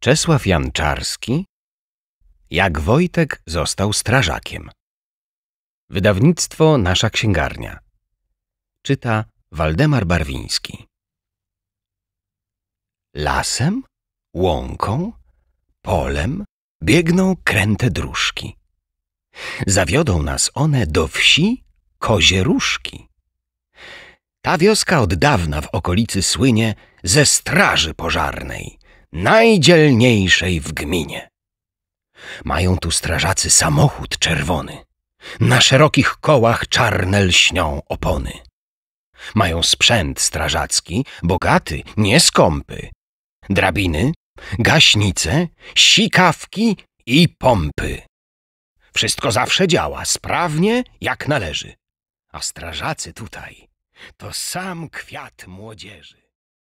Czesław Janczarski Jak Wojtek został strażakiem Wydawnictwo Nasza Księgarnia Czyta Waldemar Barwiński Lasem, łąką, polem biegną kręte dróżki. Zawiodą nas one do wsi Kozieruszki. Ta wioska od dawna w okolicy słynie ze straży pożarnej – najdzielniejszej w gminie. Mają tu strażacy samochód czerwony. Na szerokich kołach czarne lśnią opony. Mają sprzęt strażacki, bogaty, nieskąpy. Drabiny, gaśnice, sikawki i pompy. Wszystko zawsze działa, sprawnie jak należy. A strażacy tutaj to sam kwiat młodzieży.